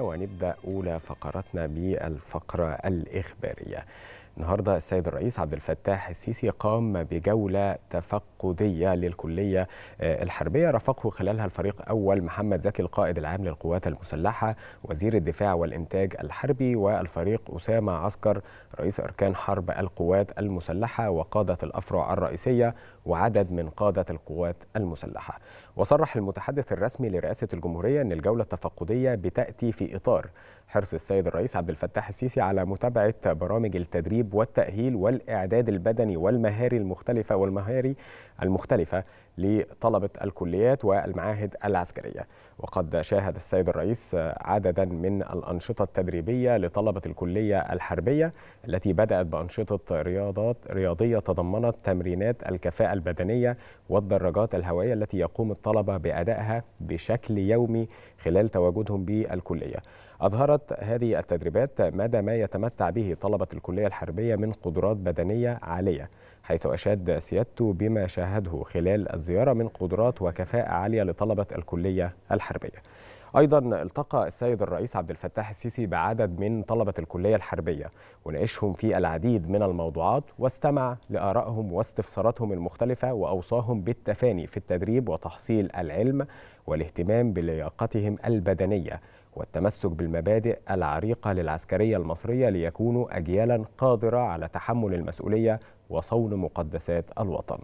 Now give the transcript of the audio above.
ونبدأ أولى فقرتنا بالفقرة الإخبارية النهارده السيد الرئيس عبد الفتاح السيسي قام بجوله تفقديه للكليه آه، الحربيه رافقه خلالها الفريق اول محمد زكي القائد العام للقوات المسلحه وزير الدفاع والانتاج الحربي والفريق اسامه عسكر رئيس اركان حرب القوات المسلحه وقاده الافرع الرئيسيه وعدد من قاده القوات المسلحه وصرح المتحدث الرسمي لرئاسه الجمهوريه ان الجوله التفقديه بتاتي في اطار حرص السيد الرئيس عبد الفتاح السيسي على متابعة برامج التدريب والتأهيل والإعداد البدني والمهاري المختلفة والمهاري المختلفة لطلبة الكليات والمعاهد العسكرية وقد شاهد السيد الرئيس عددا من الأنشطة التدريبية لطلبة الكلية الحربية التي بدأت بأنشطة رياضات رياضية تضمنت تمرينات الكفاءة البدنية والدراجات الهوائية التي يقوم الطلبة بأدائها بشكل يومي خلال تواجدهم بالكلية أظهرت استغرقت هذه التدريبات مدى ما يتمتع به طلبة الكلية الحربية من قدرات بدنية عالية حيث أشاد سيادته بما شاهده خلال الزيارة من قدرات وكفاءة عالية لطلبة الكلية الحربية أيضا التقى السيد الرئيس عبد الفتاح السيسي بعدد من طلبة الكلية الحربية وناقشهم في العديد من الموضوعات واستمع لآرائهم واستفساراتهم المختلفة وأوصاهم بالتفاني في التدريب وتحصيل العلم والاهتمام بلياقتهم البدنية والتمسك بالمبادئ العريقة للعسكرية المصرية ليكونوا أجيالا قادرة على تحمل المسؤولية وصون مقدسات الوطن